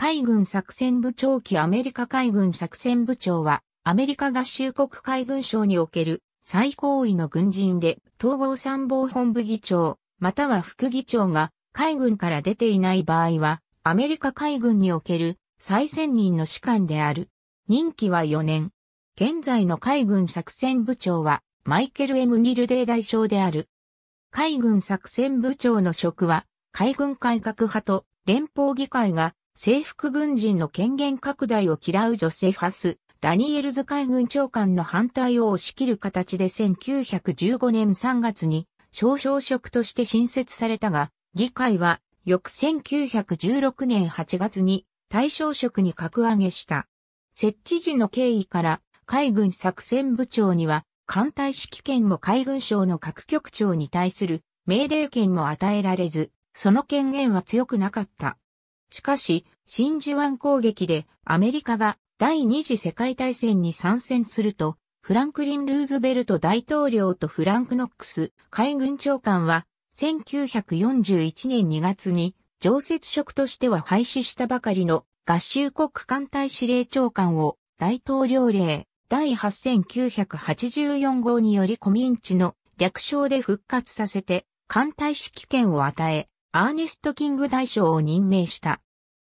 海軍作戦部長期アメリカ海軍作戦部長は、アメリカ合衆国海軍省における最高位の軍人で、統合参謀本部議長、または副議長が海軍から出ていない場合は、アメリカ海軍における再選任の士官である。任期は4年。現在の海軍作戦部長は、マイケル・エムギルデー大将である。海軍作戦部長の職は、海軍改革派と連邦議会が征服軍人の権限拡大を嫌うジョセファス、ダニエルズ海軍長官の反対を押し切る形で1915年3月に少々職として新設されたが、議会は翌1916年8月に対象職に格上げした。設置時の経緯から海軍作戦部長には艦隊指揮権も海軍省の各局長に対する命令権も与えられず、その権限は強くなかった。しかし、真珠湾攻撃でアメリカが第二次世界大戦に参戦すると、フランクリン・ルーズベルト大統領とフランク・ノックス海軍長官は1941年2月に常設職としては廃止したばかりの合衆国艦隊司令長官を大統領令第8984号によりコミンチの略称で復活させて艦隊指揮権を与え、アーネスト・キング大将を任命した。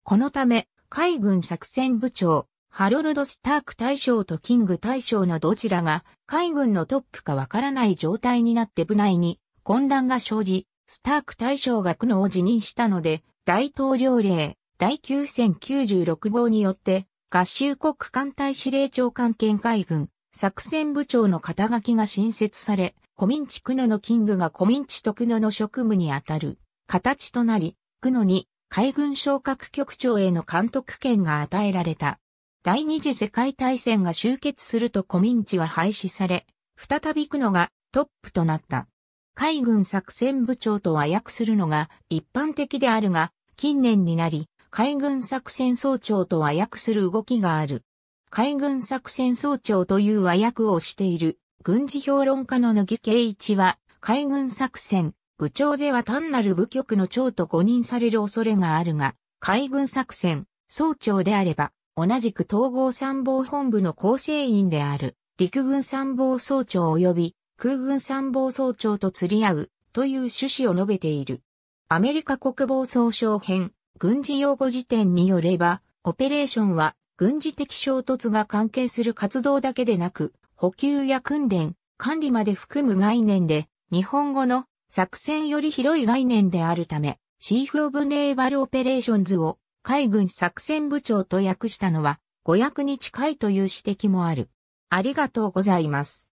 このため、海軍作戦部長、ハロルド・スターク大将とキング大将のどちらが海軍のトップかわからない状態になって部内に混乱が生じ、スターク大将が苦悩を辞任したので、大統領令第9096号によって、合衆国艦隊司令長官兼海軍作戦部長の肩書きが新設され、コミンチクノのキングがコミンチクノの職務にあたる。形となり、久野に海軍昇格局長への監督権が与えられた。第二次世界大戦が終結するとコミンチは廃止され、再び久野がトップとなった。海軍作戦部長と和訳するのが一般的であるが、近年になり、海軍作戦総長と和訳する動きがある。海軍作戦総長という和訳をしている軍事評論家の野木圭一は、海軍作戦部長では単なる部局の長と誤認される恐れがあるが、海軍作戦、総長であれば、同じく統合参謀本部の構成員である、陸軍参謀総長及び空軍参謀総長と釣り合うという趣旨を述べている。アメリカ国防総省編軍事用語辞典によれば、オペレーションは軍事的衝突が関係する活動だけでなく、補給や訓練、管理まで含む概念で、日本語の作戦より広い概念であるため、シーフ・オブ・ネーバル・オペレーションズを海軍作戦部長と訳したのは、誤訳に近いという指摘もある。ありがとうございます。